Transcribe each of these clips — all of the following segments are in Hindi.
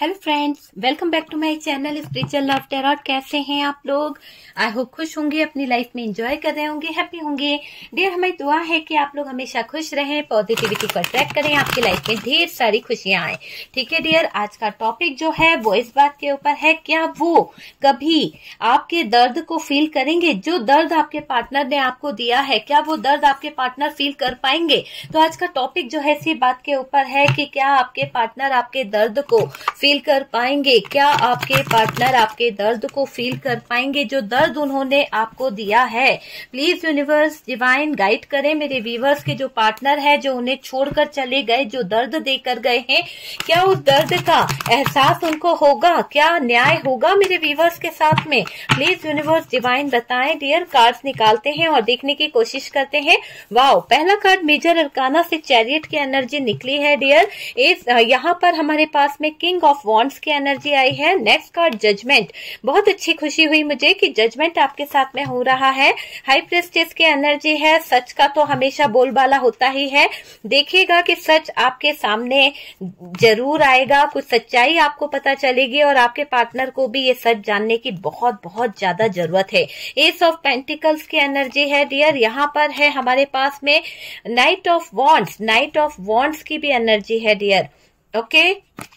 Hello friends welcome back to my channel spiritual love tarot कैसे हैं आप लोग आई होप खुश होंगे अपनी लाइफ में एंजॉय कर रहे होंगे हैप्पी होंगे डियर हमारी दुआ है कि आप लोग हमेशा खुश रहें पॉजिटिविटी को अट्रैक्ट करें आपकी लाइफ में ढेर सारी खुशियां आए ठीक है डियर आज का टॉपिक जो है वो इस बात के ऊपर है क्या वो कभी आपके दर्द को फील करेंगे जो दर्द आपके पार्टनर ने आपको दिया है क्या वो दर्द आपके पार्टनर फील कर पाएंगे तो आज का टॉपिक जो है इसी बात के ऊपर है कि क्या आपके पार्टनर आपके दर्द को फील कर पाएंगे क्या आपके पार्टनर आपके दर्द को फील कर पाएंगे जो दर्द उन्होंने आपको दिया है प्लीज यूनिवर्स डिवाइन गाइड करें मेरे व्यूवर्स के जो पार्टनर है जो उन्हें छोड़कर चले गए जो दर्द देकर गए हैं क्या उस दर्द का एहसास उनको होगा क्या न्याय होगा मेरे व्यूवर्स के साथ में प्लीज यूनिवर्स डिवाइन बताए डियर कार्ड निकालते हैं और देखने की कोशिश करते हैं वाओ पहला कार्ड मेजर अरकाना से चैरियट की एनर्जी निकली है डियर इस यहाँ पर हमारे पास में किंग ऑफ वॉन्ट्स की एनर्जी आई है नेक्स्ट कार्ड जजमेंट बहुत अच्छी खुशी हुई मुझे कि जजमेंट आपके साथ में हो रहा है हाई प्रेस्टेज की एनर्जी है सच का तो हमेशा बोलबाला होता ही है देखिएगा कि सच आपके सामने जरूर आएगा कुछ सच्चाई आपको पता चलेगी और आपके पार्टनर को भी ये सच जानने की बहुत बहुत ज्यादा जरूरत है एस ऑफ पेंटिकल्स की एनर्जी है डियर यहाँ पर है हमारे पास में knight of wands knight of wands की भी एनर्जी है dear okay okay?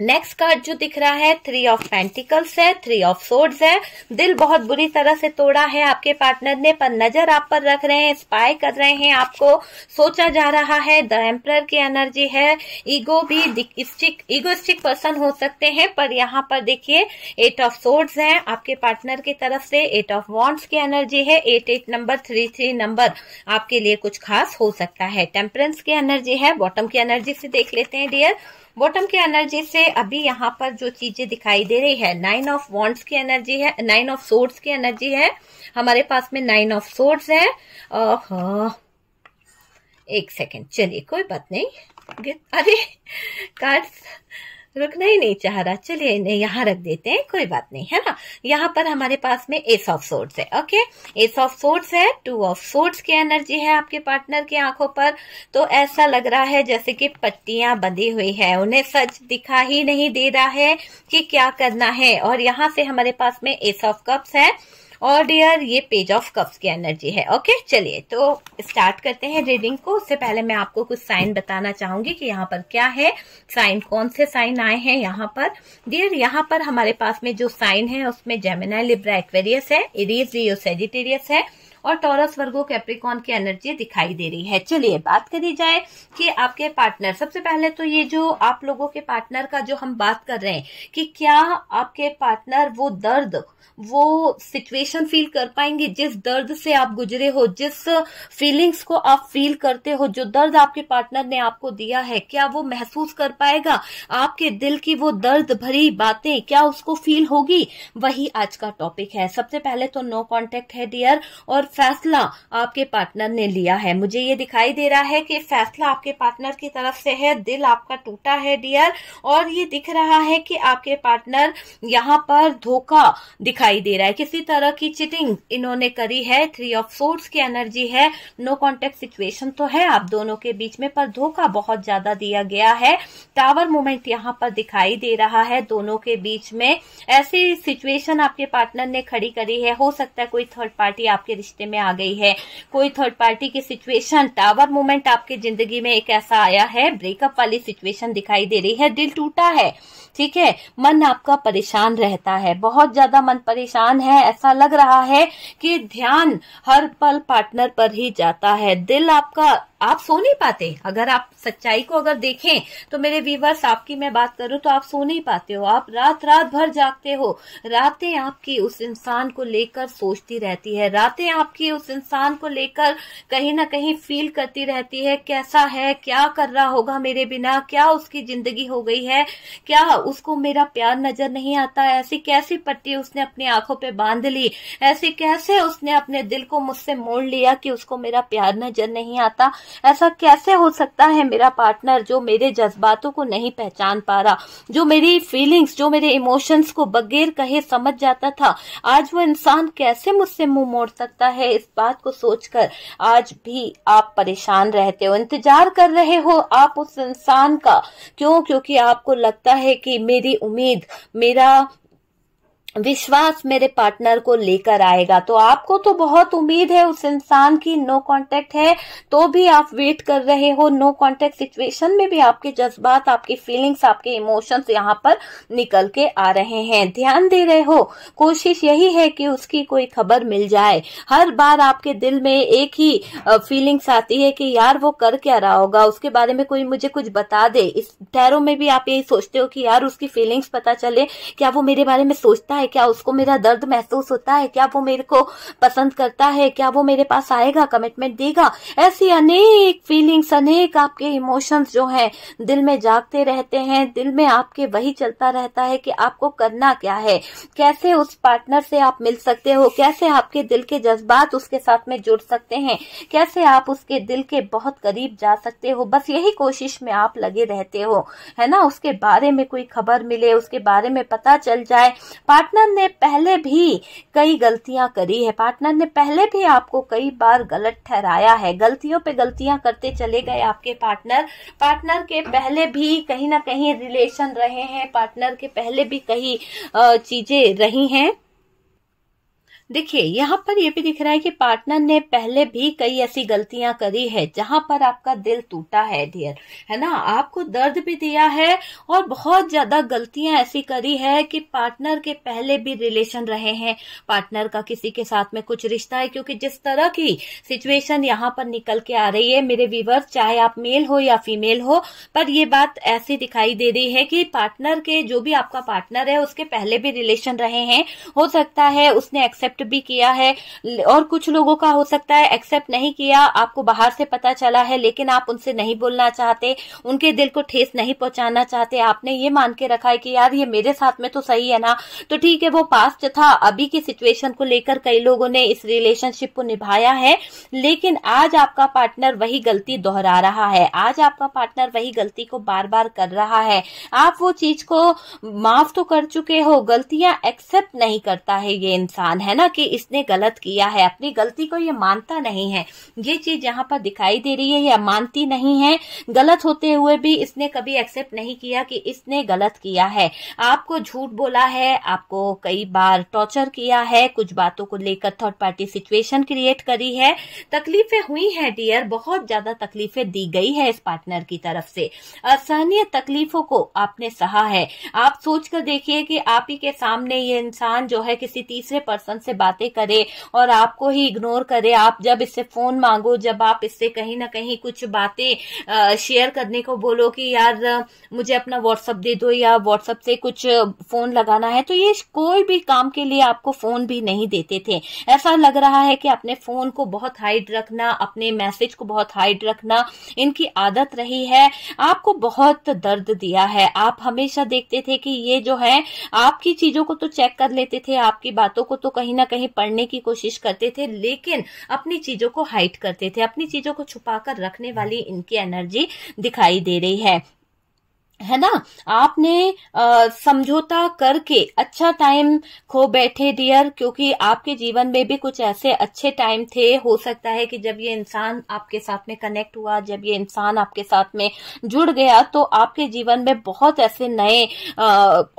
Next card जो दिख रहा है थ्री ऑफ पेंटिकल्स है थ्री ऑफ सोर्ड्स है दिल बहुत बुरी तरह से तोड़ा है आपके पार्टनर ने पर नजर आप पर रख रहे हैं स्पाई कर रहे हैं आपको सोचा जा रहा है द एम्प्रर की एनर्जी है ईगो भी इस्टिक ईगोस्टिक पर्सन हो सकते हैं पर यहाँ पर देखिए एट ऑफ सोर्ड्स है आपके पार्टनर की तरफ से एट ऑफ वॉन्ट्स की एनर्जी है eight eight number three three number आपके लिए कुछ खास हो सकता है टेम्परेंस की एनर्जी है बॉटम की एनर्जी से देख लेते हैं डियर बॉटम की एनर्जी से अभी यहाँ पर जो चीजें दिखाई दे रही है नाइन ऑफ वॉन्ट्स की एनर्जी है नाइन ऑफ सोर्ट्स की एनर्जी है हमारे पास में नाइन ऑफ सोर्ट्स है और एक सेकेंड चलिए कोई बात नहीं अरे कार्ड्स रुकना ही नहीं चाह रहा चलिए इन्हें यहाँ रख देते हैं कोई बात नहीं है ना यहाँ पर हमारे पास में एस ऑफ सोर्ट्स है ओके एस ऑफ सोर्ट्स है टू ऑफ सोर्ट्स की एनर्जी है आपके पार्टनर की आंखों पर तो ऐसा लग रहा है जैसे कि पट्टियां बंधी हुई है उन्हें सच दिखा ही नहीं दे रहा है कि क्या करना है और यहाँ से हमारे पास में एस ऑफ कप्स है और डियर ये पेज ऑफ कप्स की एनर्जी है ओके चलिए तो स्टार्ट करते हैं रीडिंग को उससे पहले मैं आपको कुछ साइन बताना चाहूंगी कि यहाँ पर क्या है साइन कौन से साइन आए हैं यहाँ पर डियर यहाँ पर हमारे पास में जो साइन है उसमें जेमिना लिब्रा एक्वेरियस है इरीज रियो सेजिटेरियस है और टॉरस वर्गो कैप्रिकॉन की एनर्जी दिखाई दे रही है चलिए बात करी जाए कि आपके पार्टनर सबसे पहले तो ये जो आप लोगों के पार्टनर का जो हम बात कर रहे हैं कि क्या आपके पार्टनर वो दर्द वो सिचुएशन फील कर पाएंगे जिस दर्द से आप गुजरे हो जिस फीलिंग्स को आप फील करते हो जो दर्द आपके पार्टनर ने आपको दिया है क्या वो महसूस कर पाएगा आपके दिल की वो दर्द भरी बातें क्या उसको फील होगी वही आज का टॉपिक है सबसे पहले तो नो कॉन्टेक्ट है डियर और फैसला आपके पार्टनर ने लिया है मुझे ये दिखाई दे रहा है कि फैसला आपके पार्टनर की तरफ से है दिल आपका टूटा है डियर और ये दिख रहा है कि आपके पार्टनर यहाँ पर धोखा दिखाई दे रहा है किसी तरह की चिटिंग इन्होंने करी है थ्री ऑफ सोर्स की एनर्जी है नो कॉन्टेक्ट सिचुएशन तो है आप दोनों के बीच में पर धोखा बहुत ज्यादा दिया गया है टावर मोमेंट यहाँ पर दिखाई दे रहा है दोनों के बीच में ऐसी सिचुएशन आपके पार्टनर ने खड़ी करी है हो सकता है कोई थर्ड पार्टी आपके रिश्ते रिश्ते में आ गई है कोई थर्ड पार्टी की सिचुएशन टावर मोमेंट आपकी जिंदगी में एक ऐसा आया है ब्रेकअप वाली सिचुएशन दिखाई दे रही है दिल टूटा है ठीक है मन आपका परेशान रहता है बहुत ज्यादा मन परेशान है ऐसा लग रहा है कि ध्यान हर पल पार्टनर पर ही जाता है दिल आपका आप सो नहीं पाते अगर आप सच्चाई को अगर देखें तो मेरे व्यूवर्स आपकी मैं बात करूं तो आप सो नहीं पाते हो आप रात रात भर जागते हो रातें आपकी उस इंसान को लेकर सोचती रहती है रातें आपकी उस इंसान को लेकर कहीं ना कहीं फील करती रहती है कैसा है क्या कर रहा होगा मेरे बिना क्या उसकी जिंदगी हो गई है क्या उसको मेरा प्यार नजर नहीं आता ऐसी कैसी पट्टी उसने अपनी आंखों पर बांध ली ऐसी कैसे उसने अपने दिल को मुझसे मोड़ लिया कि उसको मेरा प्यार नजर नहीं आता ऐसा कैसे हो सकता है मेरा पार्टनर जो मेरे जज्बातों को नहीं पहचान पा रहा जो मेरी फीलिंग्स जो मेरे इमोशंस को बगैर कहे समझ जाता था आज वो इंसान कैसे मुझसे मुंह मोड़ सकता है इस बात को सोचकर आज भी आप परेशान रहते हो इंतजार कर रहे हो आप उस इंसान का क्यों क्योंकि आपको लगता है कि मेरी उम्मीद मेरा विश्वास मेरे पार्टनर को लेकर आएगा तो आपको तो बहुत उम्मीद है उस इंसान की नो कांटेक्ट है तो भी आप वेट कर रहे हो नो कांटेक्ट सिचुएशन में भी आपके जज्बात आपकी फीलिंग्स आपके इमोशंस यहाँ पर निकल के आ रहे हैं ध्यान दे रहे हो कोशिश यही है कि उसकी कोई खबर मिल जाए हर बार आपके दिल में एक ही फीलिंग्स आती है कि यार वो कर क्या रहा होगा उसके बारे में कोई मुझे कुछ बता दे इस टैरों में भी आप यही सोचते हो कि यार उसकी फीलिंग्स पता चले क्या वो मेरे बारे में सोचता है है क्या उसको मेरा दर्द महसूस होता है क्या वो मेरे को पसंद करता है क्या वो मेरे पास आएगा कमिटमेंट देगा ऐसी अनेक फीलिंग्स अनेक आपके इमोशंस जो हैं दिल में जागते रहते हैं दिल में आपके वही चलता रहता है कि आपको करना क्या है कैसे उस पार्टनर से आप मिल सकते हो कैसे आपके दिल के जज्बात उसके साथ में जुड़ सकते हैं कैसे आप उसके दिल के बहुत करीब जा सकते हो बस यही कोशिश में आप लगे रहते हो है ना उसके बारे में कोई खबर मिले उसके बारे में पता चल जाए पार्टनर पार्टनर ने पहले भी कई गलतियां करी है पार्टनर ने पहले भी आपको कई बार गलत ठहराया है गलतियों पे गलतियां करते चले गए आपके पार्टनर पार्टनर के पहले भी कहीं ना कहीं रिलेशन रहे हैं पार्टनर के पहले भी कई चीजें रही हैं देखिए यहाँ पर ये भी दिख रहा है कि पार्टनर ने पहले भी कई ऐसी गलतियां करी है जहां पर आपका दिल टूटा है डियर है ना आपको दर्द भी दिया है और बहुत ज्यादा गलतियां ऐसी करी है कि पार्टनर के पहले भी रिलेशन रहे हैं पार्टनर का किसी के साथ में कुछ रिश्ता है क्योंकि जिस तरह की सिचुएशन यहाँ पर निकल के आ रही है मेरे व्यूवर चाहे आप मेल हो या फीमेल हो पर ये बात ऐसी दिखाई दे रही है कि पार्टनर के जो भी आपका पार्टनर है उसके पहले भी रिलेशन रहे हैं हो सकता है उसने एक्सेप्ट एक्सेप्ट भी किया है और कुछ लोगों का हो सकता है एक्सेप्ट नहीं किया आपको बाहर से पता चला है लेकिन आप उनसे नहीं बोलना चाहते उनके दिल को ठेस नहीं पहुंचाना चाहते आपने ये मान के रखा है कि यार ये मेरे साथ में तो सही है ना तो ठीक है वो पास्ट था अभी की सिचुएशन को लेकर कई लोगों ने इस रिलेशनशिप को निभाया है लेकिन आज आपका पार्टनर वही गलती दोहरा रहा है आज आपका पार्टनर वही गलती को बार बार कर रहा है आप वो चीज को माफ तो कर चुके हो गलतियां एक्सेप्ट नहीं करता है ये इंसान है ना हालांकि इसने गलत किया है अपनी गलती को ये मानता नहीं है ये चीज यहाँ पर दिखाई दे रही है यह मानती नहीं है गलत होते हुए भी इसने कभी एक्सेप्ट नहीं किया कि इसने गलत किया है आपको झूठ बोला है आपको कई बार टॉर्चर किया है कुछ बातों को लेकर थर्ड पार्टी सिचुएशन क्रिएट करी है तकलीफें हुई है डियर बहुत ज्यादा तकलीफें दी गई है इस पार्टनर की तरफ से असहनीय तकलीफों को आपने सहा है आप सोचकर देखिए कि आप ही के सामने ये इंसान जो है किसी तीसरे पर्सन से से बातें करे और आपको ही इग्नोर करे आप जब इससे फोन मांगो जब आप इससे कहीं ना कहीं कुछ बातें शेयर करने को बोलो कि यार मुझे अपना व्हाट्सअप दे दो या व्हाट्सअप से कुछ फोन लगाना है तो ये कोई भी काम के लिए आपको फोन भी नहीं देते थे ऐसा लग रहा है कि अपने फोन को बहुत हाइड रखना अपने मैसेज को बहुत हाइड रखना इनकी आदत रही है आपको बहुत दर्द दिया है आप हमेशा देखते थे कि ये जो है आपकी चीजों को तो चेक कर लेते थे आपकी बातों को तो कहीं ना ना कहीं पढ़ने की कोशिश करते थे लेकिन अपनी चीजों को हाइट करते थे अपनी चीजों को छुपा कर रखने वाली इनकी एनर्जी दिखाई दे रही है है ना आपने समझौता करके अच्छा टाइम खो बैठे डियर क्योंकि आपके जीवन में भी कुछ ऐसे अच्छे टाइम थे हो सकता है कि जब ये इंसान आपके साथ में कनेक्ट हुआ जब ये इंसान आपके साथ में जुड़ गया तो आपके जीवन में बहुत ऐसे नए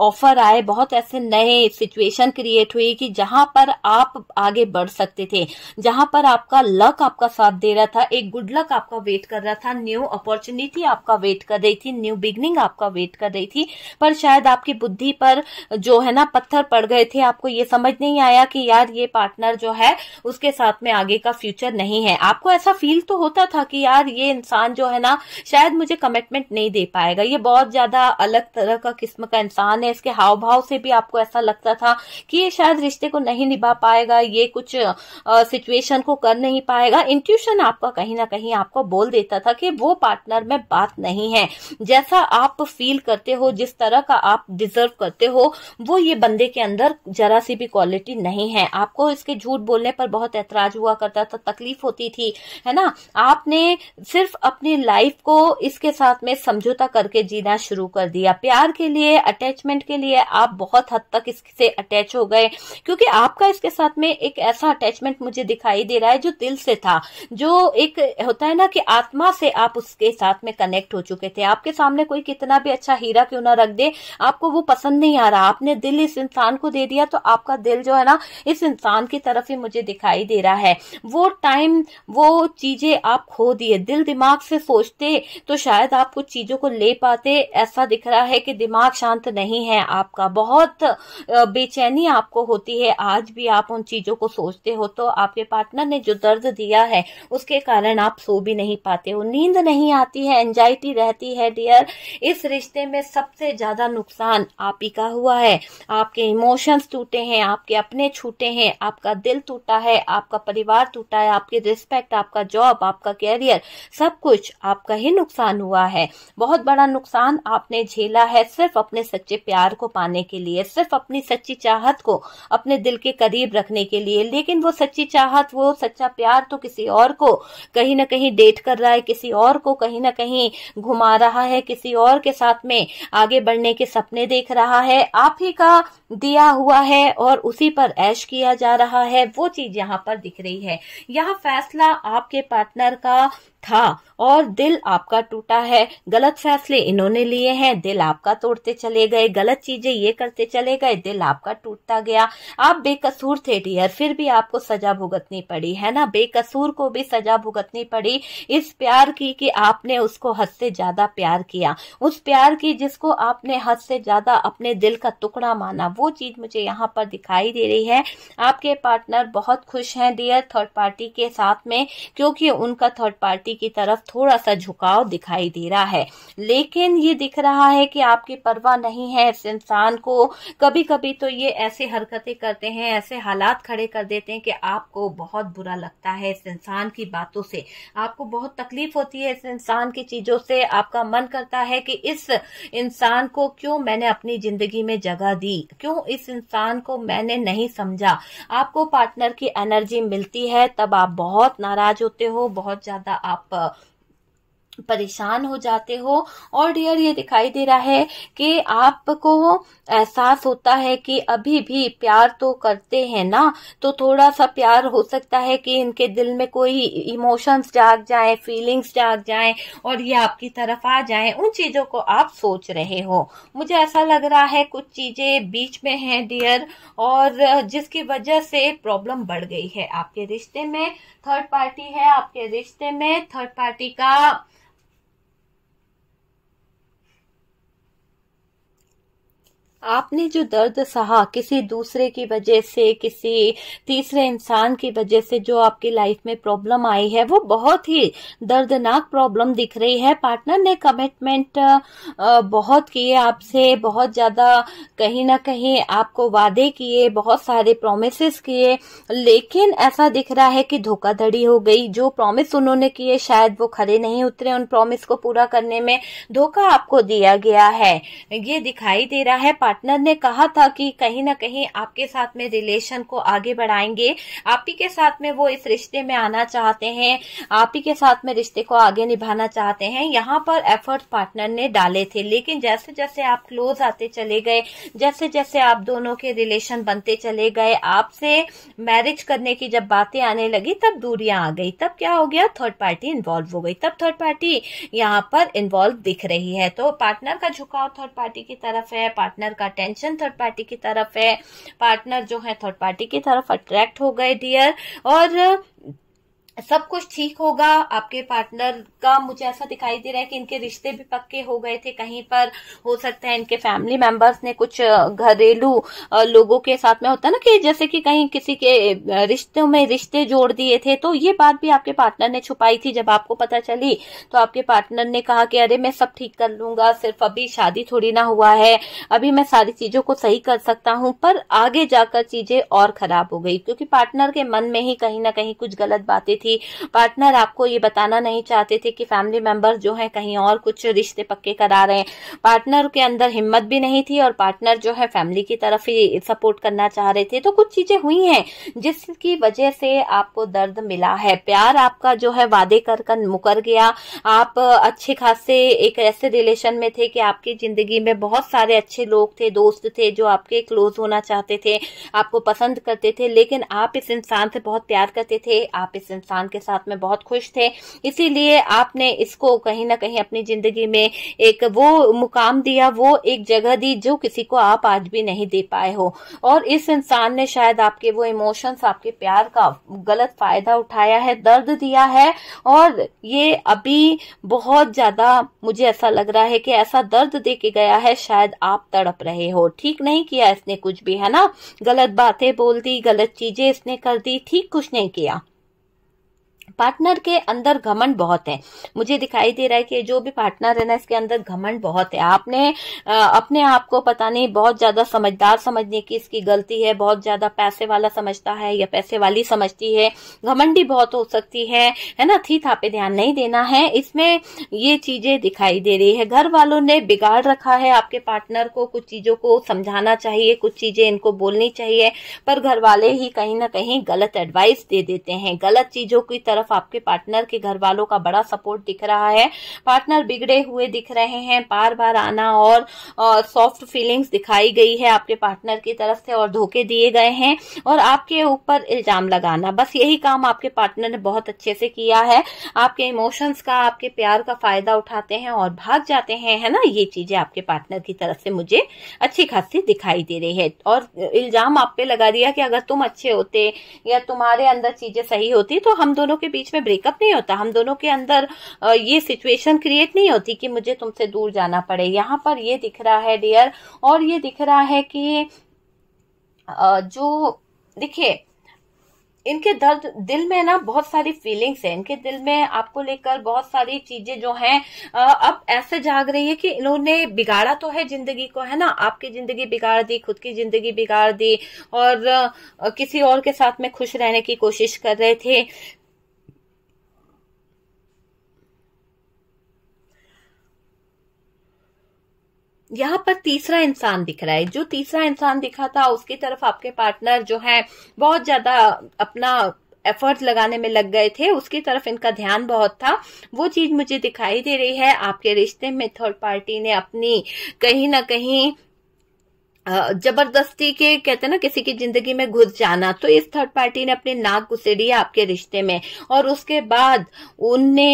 ऑफर आए बहुत ऐसे नए सिचुएशन क्रिएट हुई कि जहां पर आप आगे बढ़ सकते थे जहां पर आपका लक आपका साथ दे रहा था एक गुड लक आपका वेट कर रहा था न्यू अपॉर्चुनिटी आपका वेट कर रही थी न्यू बिगनिंग आप आपका वेट कर रही थी पर शायद आपकी बुद्धि पर जो है ना पत्थर पड़ गए थे आपको ये समझ नहीं आया कि यार ये पार्टनर जो है उसके साथ में आगे का फ्यूचर नहीं है आपको ऐसा फील तो होता था कि यार ये इंसान जो है ना शायद मुझे कमिटमेंट नहीं दे पाएगा ये बहुत ज्यादा अलग तरह का किस्म का इंसान है इसके हाव भाव से भी आपको ऐसा लगता था कि ये शायद रिश्ते को नहीं निभा पाएगा ये कुछ सिचुएशन को कर नहीं पाएगा इंट्यूशन आपका कहीं ना कहीं आपको बोल देता था कि वो पार्टनर में बात नहीं है जैसा आप आप फील करते हो जिस तरह का आप डिजर्व करते हो वो ये बंदे के अंदर जरा सी भी क्वालिटी नहीं है आपको इसके झूठ बोलने पर बहुत एतराज हुआ करता था तकलीफ होती थी है ना आपने सिर्फ अपनी लाइफ को इसके साथ में समझौता करके जीना शुरू कर दिया प्यार के लिए अटैचमेंट के लिए आप बहुत हद तक इससे अटैच हो गए क्योंकि आपका इसके साथ में एक ऐसा अटैचमेंट मुझे दिखाई दे रहा है जो दिल से था जो एक होता है ना कि आत्मा से आप उसके साथ में कनेक्ट हो चुके थे आपके सामने कोई कितना भी अच्छा हीरा क्यों ना रख दे आपको वो पसंद नहीं आ रहा आपने दिल इस इंसान को दे दिया तो आपका दिल जो है ना इस इंसान की तरफ ही मुझे दिखाई दे रहा है वो टाइम वो चीजें आप खो दिए दिल दिमाग से सोचते तो शायद आप कुछ चीजों को ले पाते ऐसा दिख रहा है कि दिमाग शांत नहीं है आपका बहुत बेचैनी आपको होती है आज भी आप उन चीजों को सोचते हो तो आपके पार्टनर ने जो दर्द दिया है उसके कारण आप सो भी नहीं पाते हो नींद नहीं आती है एंजाइटी रहती है डियर इस रिश्ते में सबसे ज्यादा नुकसान आप ही का हुआ है आपके इमोशंस टूटे हैं आपके अपने छूटे हैं आपका दिल टूटा है आपका परिवार टूटा है आपके रिस्पेक्ट आपका जॉब आपका कैरियर सब कुछ आपका ही नुकसान हुआ है बहुत बड़ा नुकसान आपने झेला है सिर्फ अपने सच्चे प्यार को पाने के लिए सिर्फ अपनी सच्ची चाहत को अपने दिल के करीब रखने के लिए लेकिन वो सच्ची चाहत वो सच्चा प्यार तो किसी और को कहीं ना कहीं डेट कर रहा है किसी और को कहीं ना कहीं घुमा रहा है किसी और के साथ में आगे बढ़ने के सपने देख रहा है आप ही का दिया हुआ है और उसी पर ऐश किया जा रहा है वो चीज यहाँ पर दिख रही है यह फैसला आपके पार्टनर का था और दिल आपका टूटा है गलत फैसले इन्होंने लिए हैं दिल आपका तोड़ते चले गए गलत चीजें ये करते चले गए दिल आपका टूटता गया आप बेकसूर थे डियर फिर भी आपको सजा भुगतनी पड़ी है ना बेकसूर को भी सजा भुगतनी पड़ी इस प्यार की कि आपने उसको हद से ज्यादा प्यार किया उस प्यार की जिसको आपने हद से ज्यादा अपने दिल का टुकड़ा माना वो चीज मुझे यहाँ पर दिखाई दे रही है आपके पार्टनर बहुत खुश हैं डियर थर्ड पार्टी के साथ में क्योंकि उनका थर्ड पार्टी राशि की तरफ थोड़ा सा झुकाव दिखाई दे रहा है लेकिन ये दिख रहा है कि आपकी परवाह नहीं है इस इंसान को कभी कभी तो ये ऐसे हरकतें करते हैं ऐसे हालात खड़े कर देते हैं कि आपको बहुत बुरा लगता है इस इंसान की बातों से आपको बहुत तकलीफ होती है इस इंसान की चीजों से आपका मन करता है कि इस इंसान को क्यों मैंने अपनी जिंदगी में जगह दी क्यों इस इंसान को मैंने नहीं समझा आपको पार्टनर की एनर्जी मिलती है तब आप बहुत नाराज होते हो बहुत ज्यादा आप आप परेशान हो जाते हो और डियर ये दिखाई दे रहा है कि आपको एहसास होता है कि अभी भी प्यार तो करते हैं ना तो थोड़ा सा प्यार हो सकता है कि इनके दिल में कोई इमोशंस जाग जाए फीलिंग्स जाग जाए और ये आपकी तरफ आ जाए उन चीज़ों को आप सोच रहे हो मुझे ऐसा लग रहा है कुछ चीज़ें बीच में हैं डियर और जिसकी वजह से प्रॉब्लम बढ़ गई है आपके रिश्ते में थर्ड पार्टी है आपके रिश्ते में थर्ड पार्टी का आपने जो दर्द सहा किसी दूसरे की वजह से किसी तीसरे इंसान की वजह से जो आपकी लाइफ में प्रॉब्लम आई है वो बहुत ही दर्दनाक प्रॉब्लम दिख रही है पार्टनर ने कमिटमेंट बहुत किए आपसे बहुत ज़्यादा कहीं ना कहीं आपको वादे किए बहुत सारे प्रोमिस किए लेकिन ऐसा दिख रहा है कि धोखाधड़ी हो गई जो प्रोमिस उन्होंने किए शायद वो खड़े नहीं उतरे उन प्रोमिस को पूरा करने में धोखा आपको दिया गया है ये दिखाई दे रहा है पार्टनर ने कहा था कि कहीं ना कहीं आपके साथ में रिलेशन को आगे बढ़ाएंगे आप ही के साथ में वो इस रिश्ते में आना चाहते हैं आप ही के साथ में रिश्ते को आगे निभाना चाहते हैं यहाँ पर एफर्ट पार्टनर ने डाले थे लेकिन जैसे जैसे आप क्लोज आते चले गए जैसे जैसे आप दोनों के रिलेशन बनते चले गए आपसे मैरिज करने की जब बातें आने लगी तब दूरियां आ गई तब क्या हो गया थर्ड पार्टी इन्वॉल्व हो गई तब थर्ड पार्टी यहाँ पर इन्वॉल्व दिख रही है तो पार्टनर का झुकाव थर्ड पार्टी की तरफ है पार्टनर का आपका टेंशन थर्ड पार्टी की तरफ है पार्टनर जो है थर्ड पार्टी की तरफ अट्रैक्ट हो गए डियर और सब कुछ ठीक होगा आपके पार्टनर का मुझे ऐसा दिखाई दे रहा है कि इनके रिश्ते भी पक्के हो गए थे कहीं पर हो सकता है इनके फैमिली मेंबर्स ने कुछ घरेलू लोगों के साथ में होता है ना कि जैसे कि कहीं किसी के रिश्तों में रिश्ते जोड़ दिए थे तो ये बात भी आपके पार्टनर ने छुपाई थी जब आपको पता चली तो आपके पार्टनर ने कहा कि अरे मैं सब ठीक कर लूंगा सिर्फ अभी शादी थोड़ी ना हुआ है अभी मैं सारी चीजों को सही कर सकता हूँ पर आगे जाकर चीजें और खराब हो गई क्योंकि पार्टनर के मन में ही कहीं ना कहीं कुछ गलत बातें थी पार्टनर आपको ये बताना नहीं चाहते थे कि फैमिली मेंबर जो है कहीं और कुछ रिश्ते पक्के करा रहे हैं पार्टनर के अंदर हिम्मत भी नहीं थी और पार्टनर जो है फैमिली की तरफ ही सपोर्ट करना चाह रहे थे तो कुछ चीजें हुई हैं जिसकी वजह से आपको दर्द मिला है प्यार आपका जो है वादे कर कर मुकर गया आप अच्छे खासे एक ऐसे रिलेशन में थे कि आपकी जिंदगी में बहुत सारे अच्छे लोग थे दोस्त थे जो आपके क्लोज होना चाहते थे आपको पसंद करते थे लेकिन आप इस इंसान से बहुत प्यार करते थे आप इस इंसान इंसान के साथ में बहुत खुश थे इसीलिए आपने इसको कहीं ना कहीं अपनी जिंदगी में एक वो मुकाम दिया वो एक जगह दी जो किसी को आप आज भी नहीं दे पाए हो और इस इंसान ने शायद आपके वो इमोशंस आपके प्यार का गलत फायदा उठाया है दर्द दिया है और ये अभी बहुत ज्यादा मुझे ऐसा लग रहा है कि ऐसा दर्द दे के गया है शायद आप तड़प रहे हो ठीक नहीं किया इसने कुछ भी है ना गलत बातें बोल दी गलत चीजें इसने कर दी ठीक कुछ नहीं किया पार्टनर के अंदर घमंड बहुत है मुझे दिखाई दे रहा है कि जो भी पार्टनर है ना इसके अंदर घमंड बहुत है आपने अपने आप को पता नहीं बहुत ज्यादा समझदार समझने की इसकी गलती है बहुत ज्यादा पैसे वाला समझता है या पैसे वाली समझती है घमंडी बहुत हो सकती है है ना थी था पे ध्यान नहीं देना है इसमें ये चीजें दिखाई दे रही है घर वालों ने बिगाड़ रखा है आपके पार्टनर को कुछ चीजों को समझाना चाहिए कुछ चीजें इनको बोलनी चाहिए पर घर वाले ही कहीं ना कहीं गलत एडवाइस दे देते हैं गलत चीजों की तरफ तरफ आपके पार्टनर के घर वालों का बड़ा सपोर्ट दिख रहा है पार्टनर बिगड़े हुए दिख रहे हैं बार बार आना और सॉफ्ट फीलिंग्स दिखाई गई है आपके पार्टनर की तरफ से और धोखे दिए गए हैं और आपके ऊपर इल्जाम लगाना बस यही काम आपके पार्टनर ने बहुत अच्छे से किया है आपके इमोशंस का आपके प्यार का फायदा उठाते हैं और भाग जाते हैं है ना ये चीजें आपके पार्टनर की तरफ से मुझे अच्छी खासी दिखाई दे रही है और इल्जाम आप पे लगा दिया कि अगर तुम अच्छे होते या तुम्हारे अंदर चीजें सही होती तो हम दोनों के बीच में ब्रेकअप नहीं होता हम दोनों के अंदर ये सिचुएशन क्रिएट नहीं होती कि मुझे तुमसे दूर जाना पड़े यहाँ पर ये दिख रहा है डियर और ये दिख रहा है कि जो देखिए इनके दर्द दिल में ना बहुत सारी फीलिंग्स है इनके दिल में आपको लेकर बहुत सारी चीजें जो हैं अब ऐसे जाग रही है कि इन्होंने बिगाड़ा तो है जिंदगी को है ना आपकी जिंदगी बिगाड़ दी खुद की जिंदगी बिगाड़ दी और किसी और के साथ में खुश रहने की कोशिश कर रहे थे यहाँ पर तीसरा इंसान दिख रहा है जो तीसरा इंसान दिखा था उसकी तरफ आपके पार्टनर जो है बहुत ज्यादा अपना एफर्ट लगाने में लग गए थे उसकी तरफ इनका ध्यान बहुत था वो चीज मुझे दिखाई दे रही है आपके रिश्ते में थर्ड पार्टी ने अपनी कहीं ना कहीं जबरदस्ती के कहते हैं ना किसी की जिंदगी में घुस जाना तो इस थर्ड पार्टी ने अपनी नाक घुसेड़ी आपके रिश्ते में और उसके बाद उनने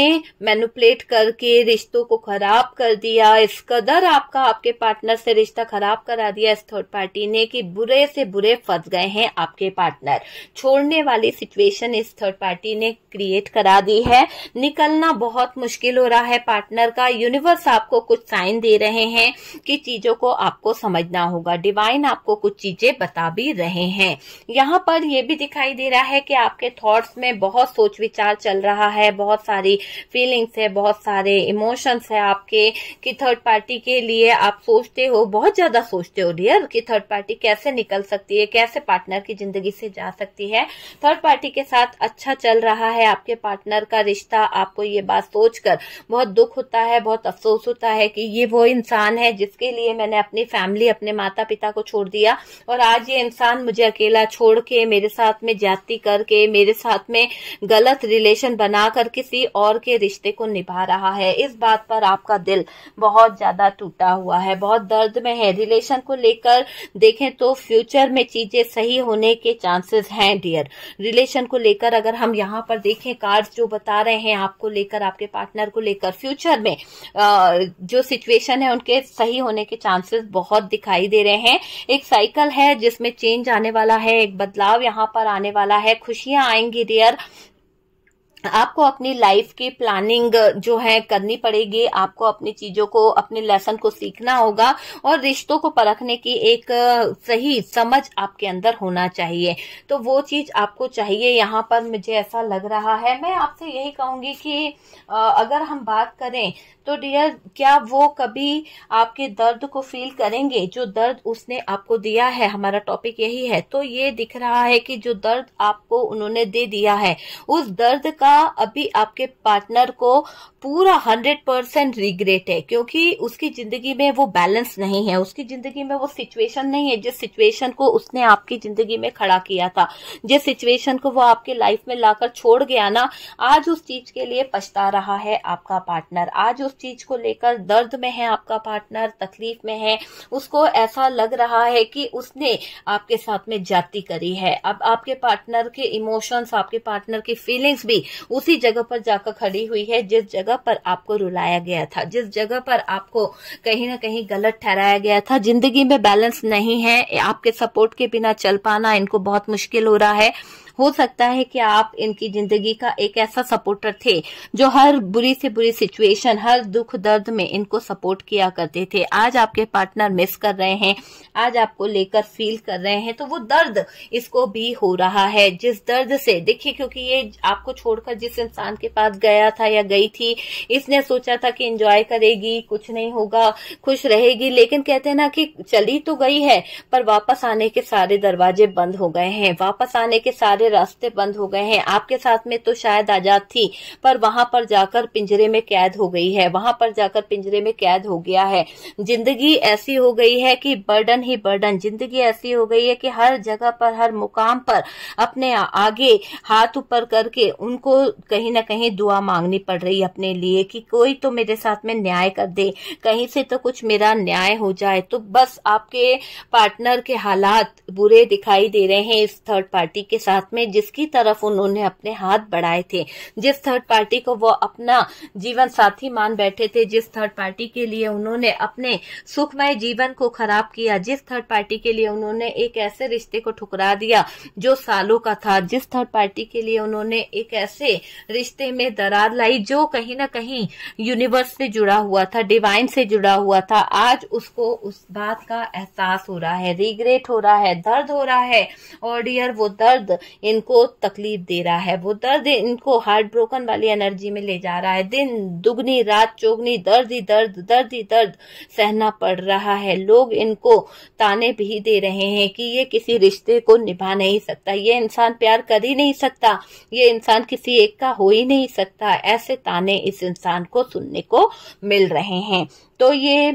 मैनुपलेट करके रिश्तों को खराब कर दिया इस कदर आपका आपके पार्टनर से रिश्ता खराब करा दिया इस थर्ड पार्टी ने कि बुरे से बुरे फंस गए हैं आपके पार्टनर छोड़ने वाली सिचुएशन इस थर्ड पार्टी ने क्रिएट करा दी है निकलना बहुत मुश्किल हो रहा है पार्टनर का यूनिवर्स आपको कुछ साइन दे रहे हैं कि चीजों को आपको समझना होगा डिवाइन आपको कुछ चीजें बता भी रहे हैं यहाँ पर ये भी दिखाई दे रहा है कि आपके थॉट्स में बहुत सोच विचार चल रहा है बहुत सारी फीलिंग्स है बहुत सारे इमोशंस है आपके कि थर्ड पार्टी के लिए आप सोचते हो बहुत ज्यादा सोचते हो डियर कि थर्ड पार्टी कैसे निकल सकती है कैसे पार्टनर की जिंदगी से जा सकती है थर्ड पार्टी के साथ अच्छा चल रहा है आपके पार्टनर का रिश्ता आपको ये बात सोचकर बहुत दुख होता है बहुत अफसोस होता है कि ये वो इंसान है जिसके लिए मैंने अपनी फैमिली अपने माता पिता को छोड़ दिया और आज ये इंसान मुझे अकेला छोड़ के मेरे साथ में जाति करके मेरे साथ में गलत रिलेशन बनाकर किसी और के रिश्ते को निभा रहा है इस बात पर आपका दिल बहुत ज्यादा टूटा हुआ है बहुत दर्द में है रिलेशन को लेकर देखें तो फ्यूचर में चीजें सही होने के चांसेस हैं डियर रिलेशन को लेकर अगर हम यहाँ पर देखें कार्ड जो बता रहे हैं आपको लेकर आपके पार्टनर को लेकर फ्यूचर में जो सिचुएशन है उनके सही होने के चांसेस बहुत दिखाई दे रहे हैं हैं एक साइकिल है जिसमें चेंज आने वाला है एक बदलाव यहाँ पर आने वाला है खुशियां आएंगी डियर आपको अपनी लाइफ की प्लानिंग जो है करनी पड़ेगी आपको अपनी चीजों को अपने लेसन को सीखना होगा और रिश्तों को परखने की एक सही समझ आपके अंदर होना चाहिए तो वो चीज आपको चाहिए यहाँ पर मुझे ऐसा लग रहा है मैं आपसे यही कहूंगी कि अगर हम बात करें तो डियर क्या वो कभी आपके दर्द को फील करेंगे जो दर्द उसने आपको दिया है हमारा टॉपिक यही है तो ये दिख रहा है कि जो दर्द आपको उन्होंने दे दिया है उस दर्द का अभी आपके पार्टनर को पूरा हंड्रेड परसेंट रिग्रेट है क्योंकि उसकी जिंदगी में वो बैलेंस नहीं है उसकी जिंदगी में वो सिचुएशन नहीं है जिस सिचुएशन को उसने आपकी जिंदगी में खड़ा किया था जिस सिचुएशन को वो आपके लाइफ में लाकर छोड़ गया ना आज उस चीज के लिए पछता रहा है आपका पार्टनर आज उस चीज को लेकर दर्द में है आपका पार्टनर तकलीफ में है उसको ऐसा लग रहा है कि उसने आपके साथ में जाति करी है अब आपके पार्टनर के इमोशंस आपके पार्टनर की फीलिंग्स भी उसी जगह पर जाकर खड़ी हुई है जिस जगह पर आपको रुलाया गया था जिस जगह पर आपको कहीं ना कहीं गलत ठहराया गया था जिंदगी में बैलेंस नहीं है आपके सपोर्ट के बिना चल पाना इनको बहुत मुश्किल हो रहा है हो सकता है कि आप इनकी जिंदगी का एक ऐसा सपोर्टर थे जो हर बुरी से बुरी सिचुएशन हर दुख दर्द में इनको सपोर्ट किया करते थे आज आपके पार्टनर मिस कर रहे हैं आज आपको लेकर फील कर रहे हैं तो वो दर्द इसको भी हो रहा है जिस दर्द से देखिए क्योंकि ये आपको छोड़कर जिस इंसान के पास गया था या गई थी इसने सोचा था कि इंजॉय करेगी कुछ नहीं होगा खुश रहेगी लेकिन कहते हैं ना कि चली तो गई है पर वापस आने के सारे दरवाजे बंद हो गए हैं वापस आने के सारे सारे रास्ते बंद हो गए हैं आपके साथ में तो शायद आजाद थी पर वहां पर जाकर पिंजरे में कैद हो गई है वहां पर जाकर पिंजरे में कैद हो गया है जिंदगी ऐसी हो गई है कि बर्डन ही बर्डन जिंदगी ऐसी हो गई है कि हर जगह पर हर मुकाम पर अपने आगे हाथ ऊपर करके उनको कहीं ना कहीं दुआ मांगनी पड़ रही अपने लिए कि कोई तो मेरे साथ में न्याय कर दे कहीं से तो कुछ मेरा न्याय हो जाए तो बस आपके पार्टनर के हालात बुरे दिखाई दे रहे हैं इस थर्ड पार्टी के साथ साथ में जिसकी तरफ उन्होंने अपने हाथ बढ़ाए थे जिस थर्ड पार्टी को वो अपना जीवन साथी मान बैठे थे जिस थर्ड पार्टी के लिए उन्होंने अपने सुखमय जीवन को खराब किया जिस थर्ड पार्टी के लिए उन्होंने एक ऐसे रिश्ते को ठुकरा दिया जो सालों का था जिस थर्ड पार्टी के लिए उन्होंने एक ऐसे रिश्ते में दरार लाई जो कहीं ना कहीं यूनिवर्स से जुड़ा हुआ था डिवाइन से जुड़ा हुआ था आज उसको उस बात का एहसास हो रहा है रिग्रेट हो रहा है दर्द हो रहा है और डियर वो दर्द इनको तकलीफ दे रहा है वो दर्द इनको हार्ट ब्रोकन वाली एनर्जी में ले जा रहा है दिन दुगनी रात चौगनी दर्द ही दर्द दर्द ही दर्द सहना पड़ रहा है लोग इनको ताने भी दे रहे हैं कि ये किसी रिश्ते को निभा नहीं सकता ये इंसान प्यार कर ही नहीं सकता ये इंसान किसी एक का हो ही नहीं सकता ऐसे ताने इस इंसान को सुनने को मिल रहे हैं तो ये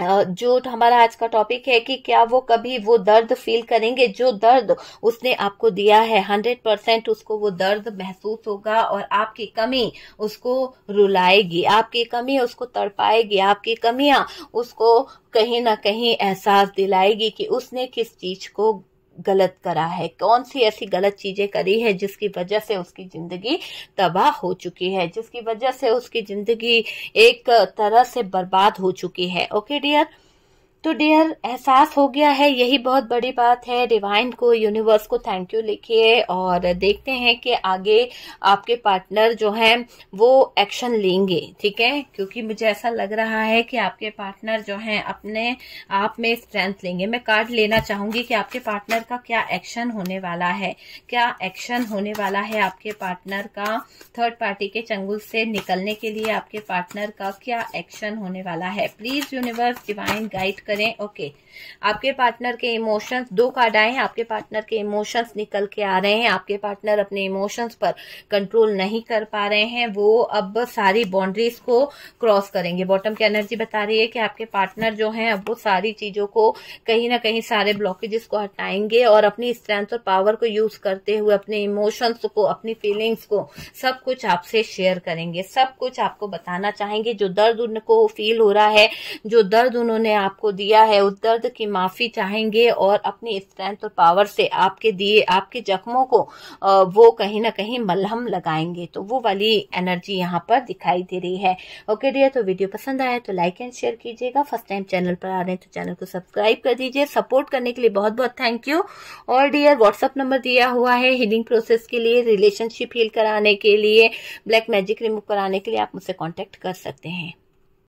जो हमारा आज का टॉपिक है कि क्या वो कभी वो दर्द फील करेंगे जो दर्द उसने आपको दिया है हंड्रेड परसेंट उसको वो दर्द महसूस होगा और आपकी कमी उसको रुलाएगी आपकी कमी उसको तड़पाएगी आपकी कमियां उसको कहीं ना कहीं एहसास दिलाएगी कि उसने किस चीज को गलत करा है कौन सी ऐसी गलत चीज़ें करी है जिसकी वजह से उसकी ज़िंदगी तबाह हो चुकी है जिसकी वजह से उसकी ज़िंदगी एक तरह से बर्बाद हो चुकी है ओके डियर तो डियर एहसास हो गया है यही बहुत बड़ी बात है डिवाइन को यूनिवर्स को थैंक यू लिखिए और देखते हैं कि आगे आपके पार्टनर जो हैं वो एक्शन लेंगे ठीक है क्योंकि मुझे ऐसा लग रहा है कि आपके पार्टनर जो हैं अपने आप में स्ट्रेंथ लेंगे मैं कार्ड लेना चाहूंगी कि आपके पार्टनर का क्या एक्शन होने वाला है क्या एक्शन होने वाला है आपके पार्टनर का थर्ड पार्टी के चंगुल से निकलने के लिए आपके पार्टनर का क्या एक्शन होने वाला है प्लीज यूनिवर्स डिवाइन गाइड करें ओके आपके पार्टनर के इमोशंस दो कार्ड आए हैं आपके पार्टनर के इमोशंस निकल के आ रहे हैं आपके पार्टनर अपने इमोशंस पर कंट्रोल नहीं कर पा रहे हैं वो अब सारी बाउंड्रीज को क्रॉस करेंगे बॉटम की एनर्जी बता रही है कि आपके पार्टनर जो है अब वो सारी चीजों को कहीं ना कहीं सारे ब्लॉकेजेस को हटाएंगे और अपनी स्ट्रेंथ और पावर को यूज करते हुए अपने इमोशंस को अपनी फीलिंग्स को सब कुछ आपसे शेयर करेंगे सब कुछ आपको बताना चाहेंगे जो दर्द उनको फील हो रहा है जो दर्द उन्होंने आपको दिया है उस दर्द की माफ़ी चाहेंगे और अपनी स्ट्रेंथ और पावर से आपके दिए आपके जख्मों को वो कहीं ना कहीं मलहम लगाएंगे तो वो वाली एनर्जी यहाँ पर दिखाई दे रही है ओके डियर तो वीडियो पसंद आया तो लाइक एंड शेयर कीजिएगा फर्स्ट टाइम चैनल पर आ रहे हैं तो चैनल को सब्सक्राइब कर दीजिए सपोर्ट करने के लिए बहुत बहुत थैंक यू और डियर व्हाट्सअप नंबर दिया हुआ है हीलिंग प्रोसेस के लिए रिलेशनशिप हील कराने के लिए ब्लैक मैजिक रिमूव कराने के लिए आप मुझसे कॉन्टेक्ट कर सकते हैं